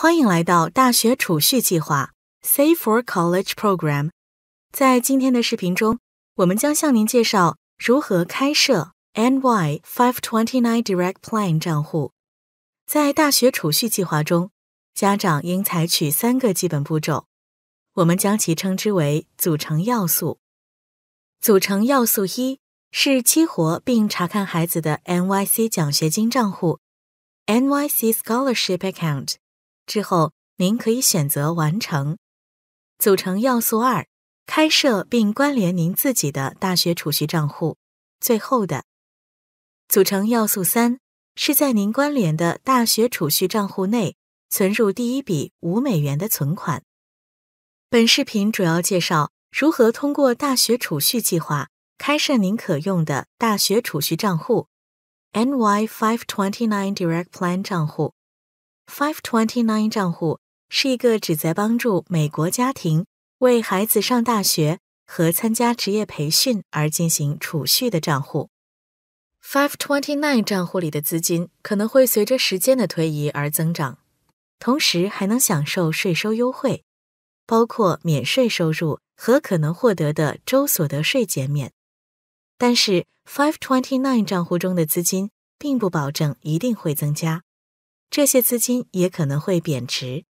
欢迎来到大学储蓄计划 （Save for College Program）。在今天的视频中，我们将向您介绍如何开设 NY 529 Direct Plan 账户。在大学储蓄计划中，家长应采取三个基本步骤，我们将其称之为组成要素。组成要素一是激活并查看孩子的 NYC 奖学金账户 （NYC Scholarship Account）。之后，您可以选择完成组成要素二，开设并关联您自己的大学储蓄账户。最后的组成要素三，是在您关联的大学储蓄账户内存入第一笔五美元的存款。本视频主要介绍如何通过大学储蓄计划开设您可用的大学储蓄账户 （NY529 Direct Plan 账户）。Five twenty nine 账户是一个旨在帮助美国家庭为孩子上大学和参加职业培训而进行储蓄的账户。Five twenty nine 账户里的资金可能会随着时间的推移而增长，同时还能享受税收优惠，包括免税收入和可能获得的州所得税减免。但是，Five twenty nine 账户中的资金并不保证一定会增加。这些资金也可能会贬值，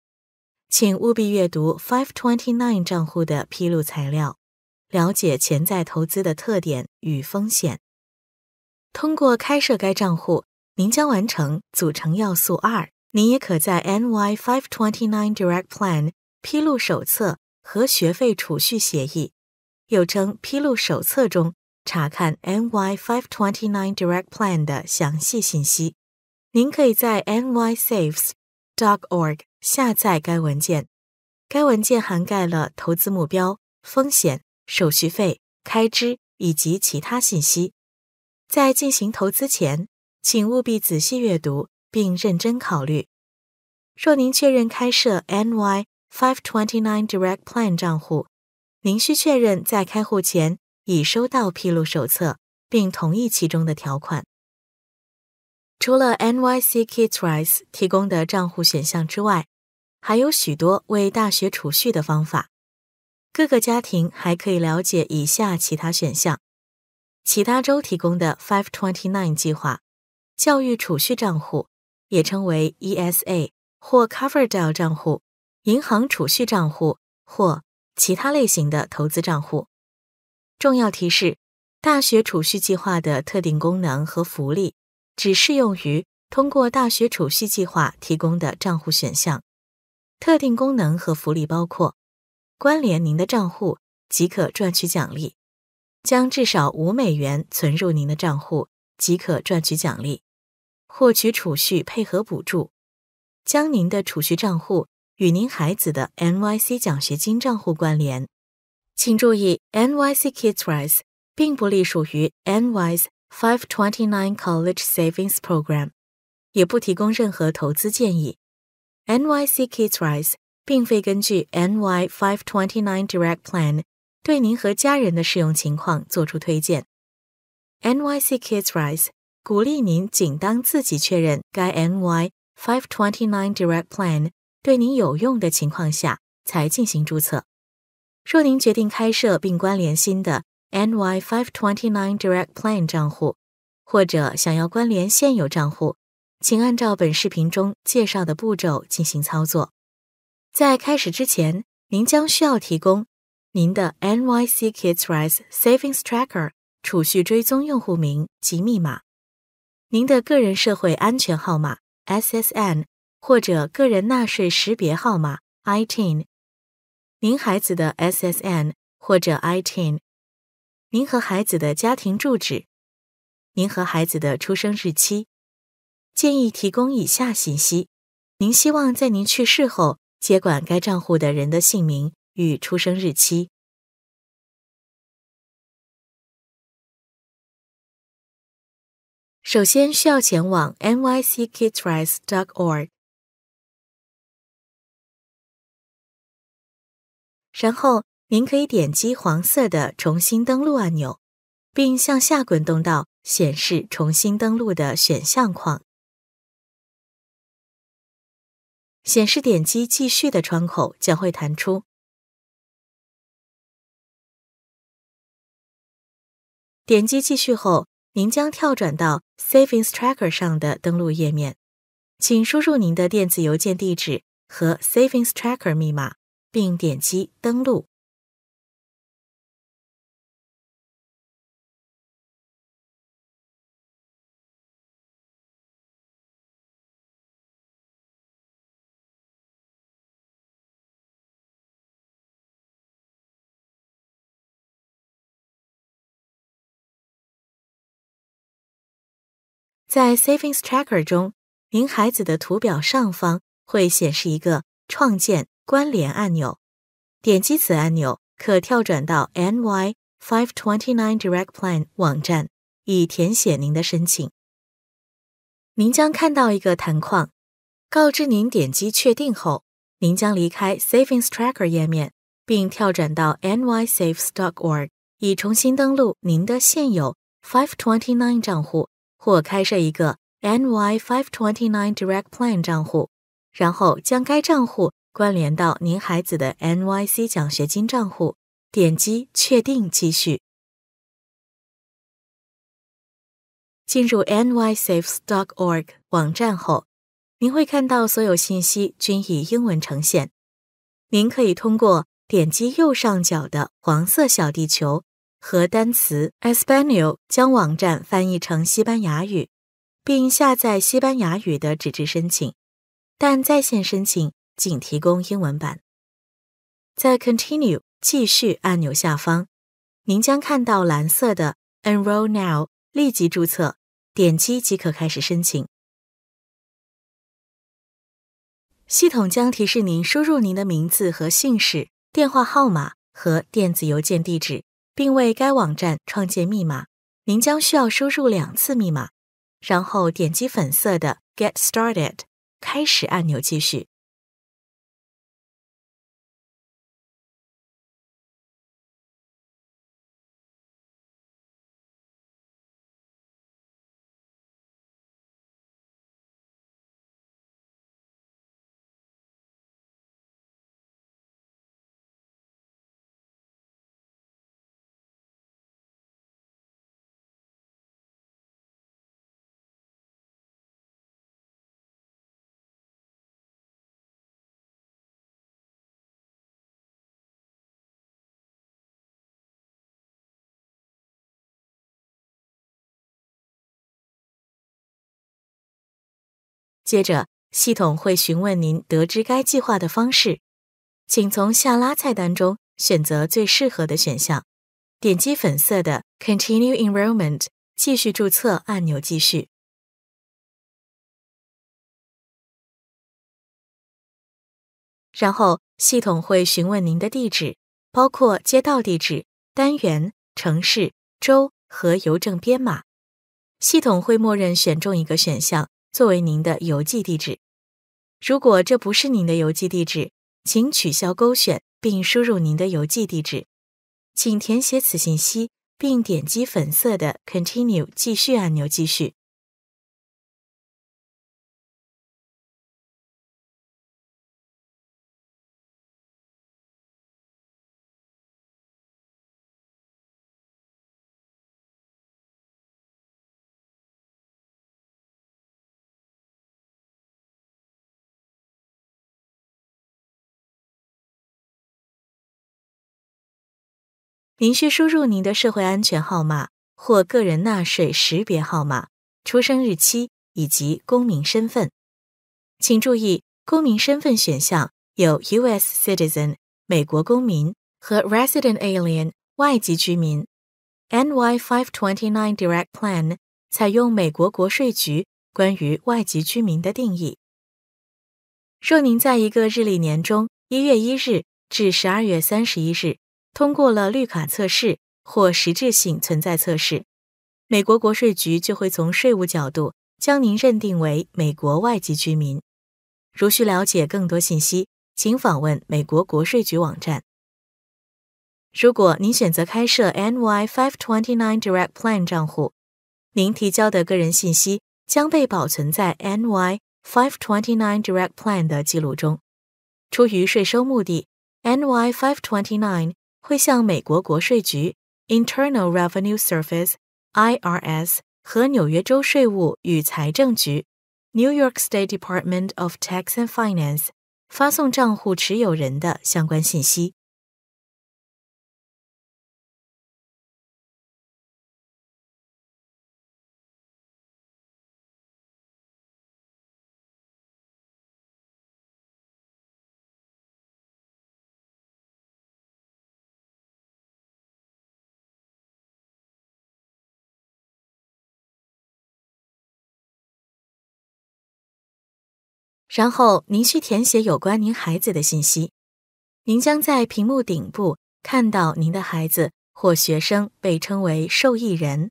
请务必阅读 Five Twenty Nine 账户的披露材料，了解潜在投资的特点与风险。通过开设该账户，您将完成组成要素二。您也可在 NY Five Twenty Nine Direct Plan 披露手册和学费储蓄协议（又称披露手册）中查看 NY Five Twenty Nine Direct Plan 的详细信息。您可以在 n y s a v e s org 下载该文件。该文件涵盖了投资目标、风险、手续费、开支以及其他信息。在进行投资前，请务必仔细阅读并认真考虑。若您确认开设 NY 529 Direct Plan 账户，您需确认在开户前已收到披露手册，并同意其中的条款。除了 NYC Kids r i s e 提供的账户选项之外，还有许多为大学储蓄的方法。各个家庭还可以了解以下其他选项：其他州提供的 Five Twenty Nine 计划、教育储蓄账户（也称为 ESA 或 Coverdell 账户）、银行储蓄账户或其他类型的投资账户。重要提示：大学储蓄计划的特定功能和福利。只适用于通过大学储蓄计划提供的账户选项。特定功能和福利包括：关联您的账户即可赚取奖励；将至少五美元存入您的账户即可赚取奖励；获取储蓄配合补助；将您的储蓄账户与您孩子的 NYC 奖学金账户关联。请注意，NYC Kids r i s e 并不隶属于 NYC。Five Twenty Nine College Savings Program 也不提供任何投资建议。NYC Kids Rise 并非根据 NY Five Twenty Nine Direct Plan 对您和家人的适用情况做出推荐。NYC Kids Rise 鼓励您仅当自己确认该 NY Five Twenty Nine Direct Plan 对您有用的情况下才进行注册。若您决定开设并关联新的。NY 529 Direct Plan 账户，或者想要关联现有账户，请按照本视频中介绍的步骤进行操作。在开始之前，您将需要提供您的 NYC Kids Rise Savings Tracker 储蓄追踪用户名及密码、您的个人社会安全号码 （SSN） 或者个人纳税识别号码 （ITIN）、您孩子的 SSN 或者 ITIN。您和孩子的家庭住址，您和孩子的出生日期。建议提供以下信息：您希望在您去世后接管该账户的人的姓名与出生日期。首先需要前往 n y c k i d s r u s t o r g 然后。您可以点击黄色的重新登录按钮，并向下滚动到显示重新登录的选项框。显示点击继续的窗口将会弹出。点击继续后，您将跳转到 Savings Tracker 上的登录页面，请输入您的电子邮件地址和 Savings Tracker 密码，并点击登录。在 Savings Tracker 中，您孩子的图表上方会显示一个“创建关联”按钮。点击此按钮，可跳转到 NY 529 Direct Plan 网站，以填写您的申请。您将看到一个弹框，告知您点击确定后，您将离开 Savings Tracker 页面，并跳转到 nysave.org，s 以重新登录您的现有 Five Twenty Nine 账户。或开设一个 NY 529 Direct Plan 账户，然后将该账户关联到您孩子的 NYC 奖学金账户。点击确定继续。进入 NY s a f e s t o c k o r g 网站后，您会看到所有信息均以英文呈现。您可以通过点击右上角的黄色小地球。和单词 Espanol 将网站翻译成西班牙语，并下载西班牙语的纸质申请。但在线申请仅提供英文版。在 Continue 继续按钮下方，您将看到蓝色的 Enroll Now 立即注册，点击即可开始申请。系统将提示您输入您的名字和姓氏、电话号码和电子邮件地址。并为该网站创建密码。您将需要输入两次密码，然后点击粉色的 Get Started 开始按钮继续。接着，系统会询问您得知该计划的方式，请从下拉菜单中选择最适合的选项，点击粉色的 “Continue Enrollment” 继续注册按钮继续。然后，系统会询问您的地址，包括街道地址、单元、城市、州和邮政编码。系统会默认选中一个选项。作为您的邮寄地址，如果这不是您的邮寄地址，请取消勾选并输入您的邮寄地址。请填写此信息，并点击粉色的 Continue 继续按钮继续。您需输入您的社会安全号码或个人纳税识别号码、出生日期以及公民身份。请注意，公民身份选项有 U.S. Citizen（ 美国公民）和 Resident Alien（ 外籍居民）。NY 529 Direct Plan 采用美国国税局关于外籍居民的定义。若您在一个日历年中一月一日至十二月三十一日。通过了绿卡测试或实质性存在测试，美国国税局就会从税务角度将您认定为美国外籍居民。如需了解更多信息，请访问美国国税局网站。如果您选择开设 NY Five Twenty Nine Direct Plan 账户，您提交的个人信息将被保存在 NY Five Twenty Nine Direct Plan 的记录中。出于税收目的，NY Five Twenty Nine。会向美国国税局 (Internal Revenue Service, IRS) 和纽约州税务与财政局 (New York State Department of Tax and Finance) 发送账户持有人的相关信息。然后您需填写有关您孩子的信息。您将在屏幕顶部看到您的孩子或学生被称为受益人。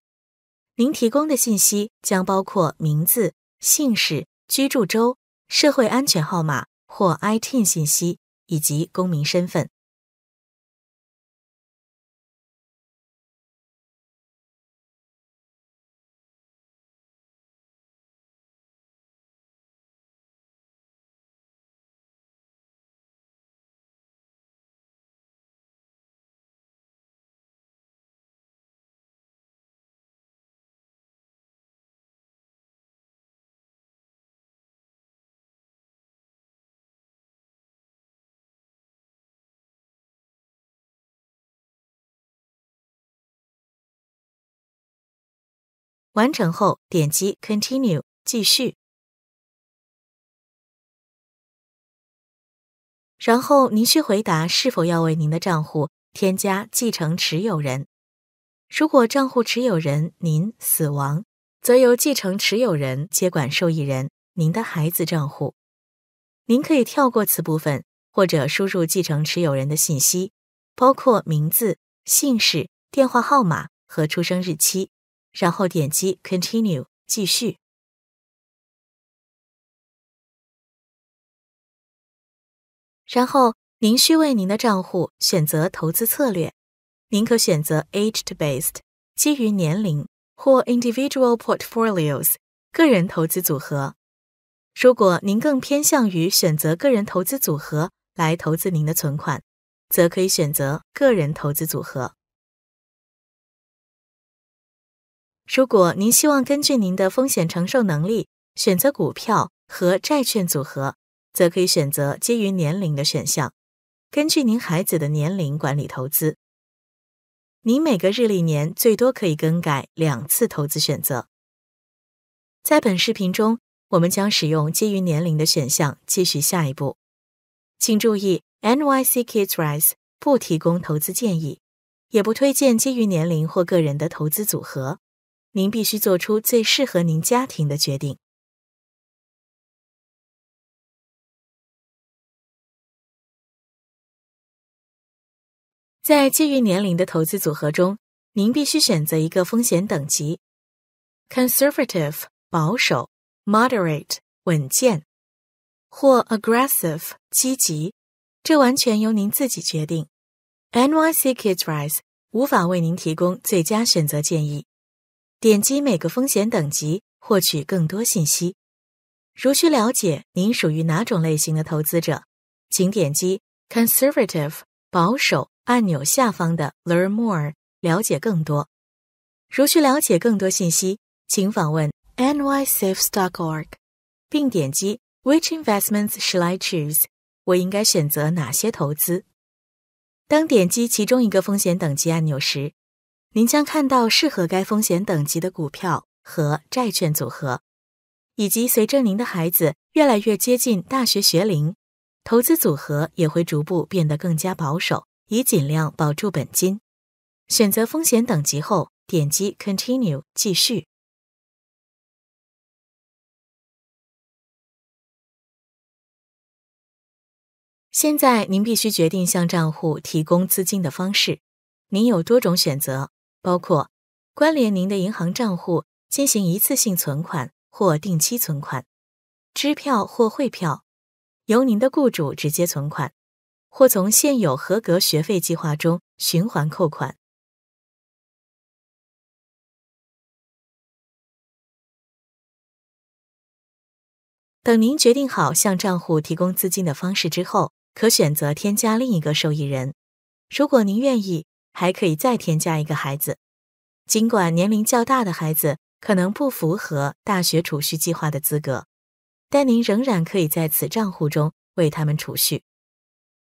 您提供的信息将包括名字、姓氏、居住州、社会安全号码或 IT 信息以及公民身份。完成后，点击 Continue 继续。然后，您需回答是否要为您的账户添加继承持有人。如果账户持有人您死亡，则由继承持有人接管受益人您的孩子账户。您可以跳过此部分，或者输入继承持有人的信息，包括名字、姓氏、电话号码和出生日期。然后点击 Continue 继续。然后，您需为您的账户选择投资策略。您可选择 Aged Based 基于年龄，或 Individual Portfolios 个人投资组合。如果您更偏向于选择个人投资组合来投资您的存款，则可以选择个人投资组合。如果您希望根据您的风险承受能力选择股票和债券组合，则可以选择基于年龄的选项，根据您孩子的年龄管理投资。您每个日历年最多可以更改两次投资选择。在本视频中，我们将使用基于年龄的选项继续下一步。请注意，NYC Kids Rise 不提供投资建议，也不推荐基于年龄或个人的投资组合。您必须做出最适合您家庭的决定。在基于年龄的投资组合中，您必须选择一个风险等级：conservative（ 保守）、moderate（ 稳健）或 aggressive（ 积极）。这完全由您自己决定。NYC Kids Rise 无法为您提供最佳选择建议。点击每个风险等级，获取更多信息。如需了解您属于哪种类型的投资者，请点击 conservative 保守按钮下方的 Learn More 了解更多。如需了解更多信息，请访问 nysafe.org，并点击 Which Investments Should I Choose？我应该选择哪些投资？当点击其中一个风险等级按钮时。您将看到适合该风险等级的股票和债券组合，以及随着您的孩子越来越接近大学学龄，投资组合也会逐步变得更加保守，以尽量保住本金。选择风险等级后，点击 Continue 继续。现在您必须决定向账户提供资金的方式，您有多种选择。包括关联您的银行账户进行一次性存款或定期存款、支票或汇票，由您的雇主直接存款，或从现有合格学费计划中循环扣款。等您决定好向账户提供资金的方式之后，可选择添加另一个受益人。如果您愿意。还可以再添加一个孩子，尽管年龄较大的孩子可能不符合大学储蓄计划的资格，但您仍然可以在此账户中为他们储蓄。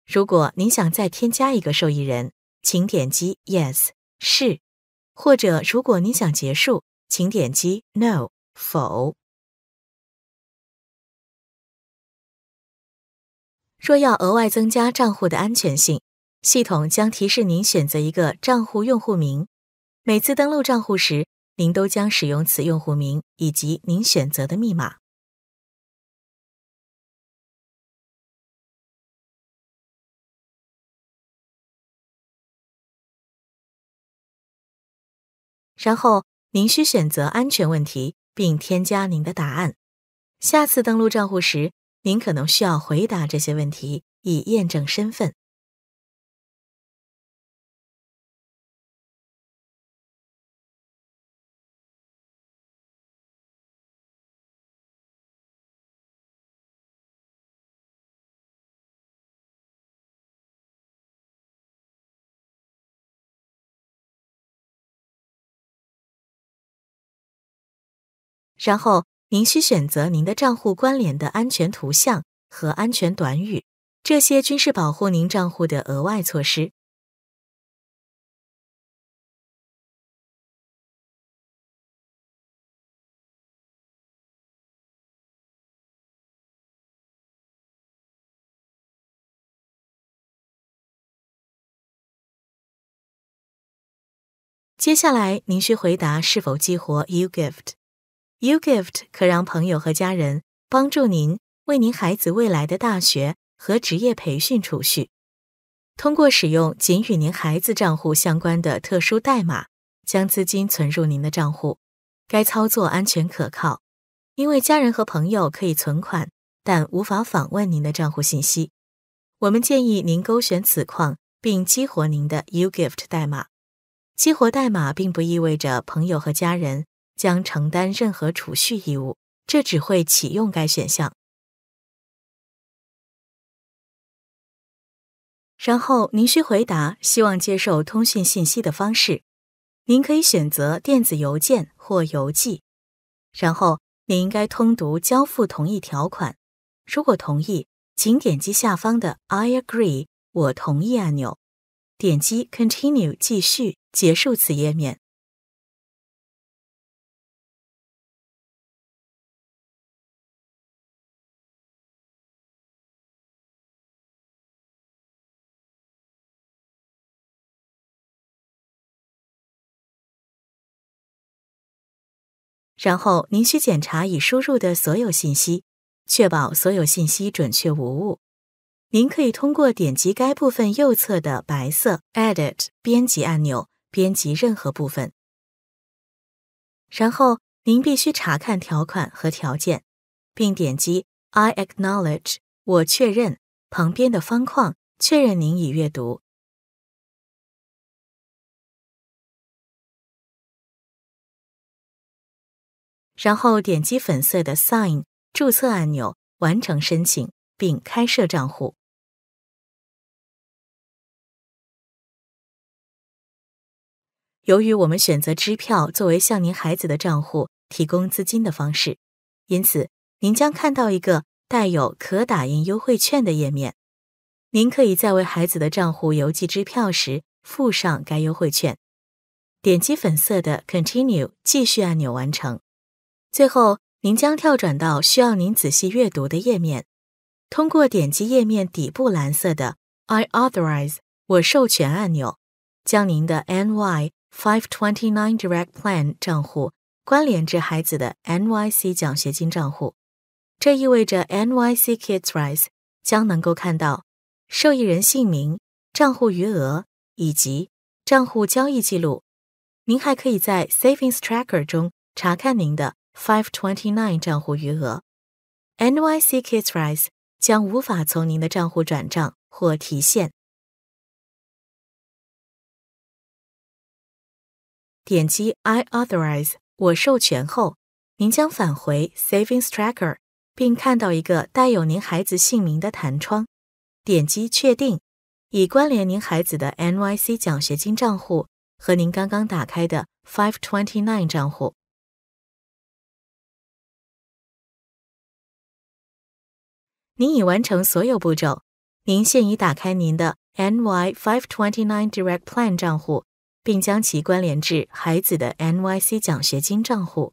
如果您想再添加一个受益人，请点击 Yes 是，或者如果您想结束，请点击 No 否。若要额外增加账户的安全性。系统将提示您选择一个账户用户名。每次登录账户时，您都将使用此用户名以及您选择的密码。然后，您需选择安全问题，并添加您的答案。下次登录账户时，您可能需要回答这些问题以验证身份。然后，您需选择您的账户关联的安全图像和安全短语，这些均是保护您账户的额外措施。接下来，您需回答是否激活 Ugift。U Gift 可让朋友和家人帮助您，为您孩子未来的大学和职业培训储蓄。通过使用仅与您孩子账户相关的特殊代码，将资金存入您的账户。该操作安全可靠，因为家人和朋友可以存款，但无法访问您的账户信息。我们建议您勾选此框，并激活您的 U Gift 代码。激活代码并不意味着朋友和家人。将承担任何储蓄义务，这只会启用该选项。然后您需回答希望接受通讯信息的方式，您可以选择电子邮件或邮寄。然后您应该通读交付同意条款，如果同意，请点击下方的 I agree 我同意按钮，点击 Continue 继续结束此页面。然后您需检查已输入的所有信息，确保所有信息准确无误。您可以通过点击该部分右侧的白色 Edit 编辑按钮编辑任何部分。然后您必须查看条款和条件，并点击 I acknowledge 我确认旁边的方框确认您已阅读。然后点击粉色的 Sign 注册按钮，完成申请并开设账户。由于我们选择支票作为向您孩子的账户提供资金的方式，因此您将看到一个带有可打印优惠券的页面。您可以在为孩子的账户邮寄支票时附上该优惠券。点击粉色的 Continue 继续按钮，完成。最后，您将跳转到需要您仔细阅读的页面。通过点击页面底部蓝色的 “I Authorize” 我授权按钮，将您的 NY 529 Direct Plan 账户关联至孩子的 NYC 奖学金账户。这意味着 NYC Kids Rise 将能够看到受益人姓名、账户余额以及账户交易记录。您还可以在 Savings Tracker 中查看您的。Five Twenty Nine 账户余额，NYC Kids Rise 将无法从您的账户转账或提现。点击 I Authorize 我授权后，您将返回 Savings Tracker，并看到一个带有您孩子姓名的弹窗。点击确定，已关联您孩子的 NYC 奖学金账户和您刚刚打开的 Five Twenty Nine 账户。您已完成所有步骤。您现已打开您的 NY 529 Direct Plan 账户，并将其关联至孩子的 NYC 奖学金账户。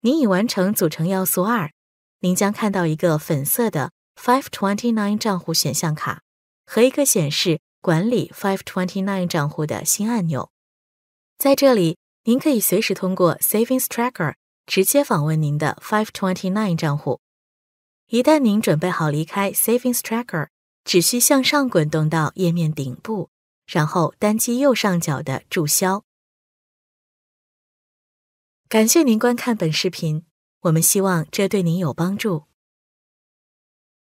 您已完成组成要素二。您将看到一个粉色的529账户选项卡和一个显示管理529账户的新按钮。在这里，您可以随时通过 Savings Tracker 直接访问您的529账户。一旦您准备好离开 Savings Tracker，只需向上滚动到页面顶部，然后单击右上角的注销。感谢您观看本视频，我们希望这对您有帮助。